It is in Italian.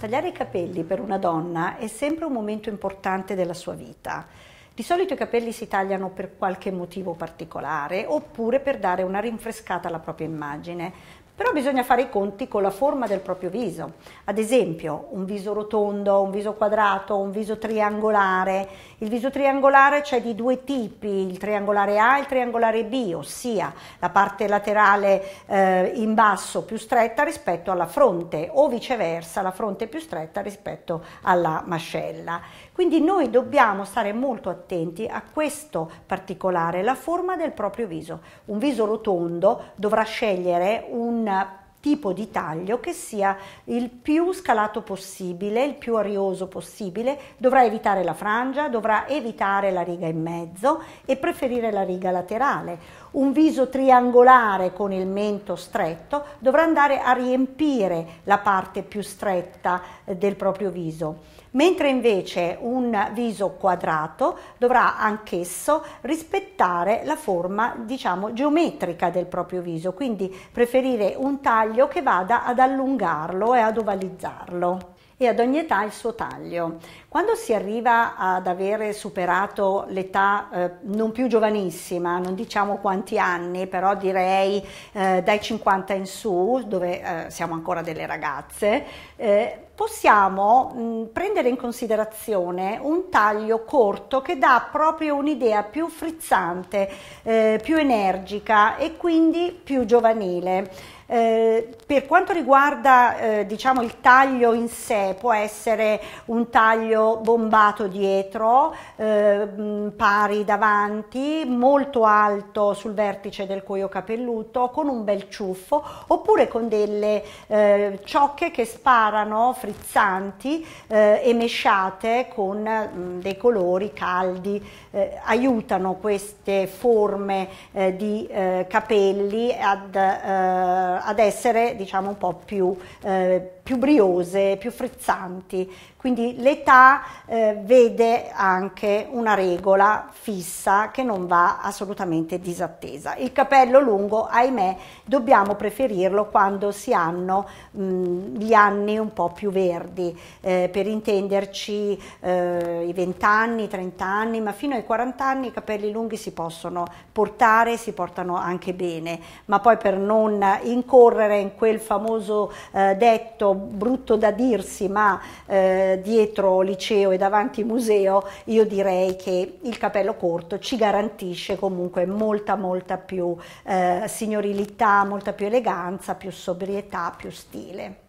Tagliare i capelli per una donna è sempre un momento importante della sua vita. Di solito i capelli si tagliano per qualche motivo particolare oppure per dare una rinfrescata alla propria immagine, però bisogna fare i conti con la forma del proprio viso. Ad esempio, un viso rotondo, un viso quadrato, un viso triangolare. Il viso triangolare c'è di due tipi, il triangolare A e il triangolare B, ossia la parte laterale eh, in basso più stretta rispetto alla fronte o viceversa, la fronte più stretta rispetto alla mascella. Quindi noi dobbiamo stare molto attenti a questo particolare, la forma del proprio viso. Un viso rotondo dovrà scegliere un un tipo di taglio che sia il più scalato possibile, il più arioso possibile, dovrà evitare la frangia, dovrà evitare la riga in mezzo e preferire la riga laterale. Un viso triangolare con il mento stretto dovrà andare a riempire la parte più stretta eh, del proprio viso mentre invece un viso quadrato dovrà anch'esso rispettare la forma diciamo geometrica del proprio viso, quindi preferire un taglio che vada ad allungarlo e ad ovalizzarlo e ad ogni età il suo taglio. Quando si arriva ad avere superato l'età eh, non più giovanissima, non diciamo quanti anni, però direi eh, dai 50 in su, dove eh, siamo ancora delle ragazze, eh, possiamo mh, prendere in considerazione un taglio corto che dà proprio un'idea più frizzante, eh, più energica e quindi più giovanile. Eh, per quanto riguarda eh, diciamo, il taglio in sé, può essere un taglio bombato dietro, eh, pari davanti, molto alto sul vertice del cuoio capelluto, con un bel ciuffo, oppure con delle eh, ciocche che sparano frizzanti eh, e mesciate con mh, dei colori caldi. Eh, aiutano queste forme eh, di capelli ad, ad essere diciamo un po' più, eh, più briose, più frizzanti. Quindi l'età eh, vede anche una regola fissa che non va assolutamente disattesa. Il capello lungo, ahimè, dobbiamo preferirlo quando si hanno mh, mm, gli anni un po' più verdi, eh, per intenderci eh, i 20 anni, i 30 anni, ma fino ai 40 anni i capelli lunghi si possono portare, si portano anche bene, ma poi per non incorrere in quello quel famoso eh, detto brutto da dirsi ma eh, dietro liceo e davanti museo, io direi che il capello corto ci garantisce comunque molta molta più eh, signorilità, molta più eleganza, più sobrietà, più stile.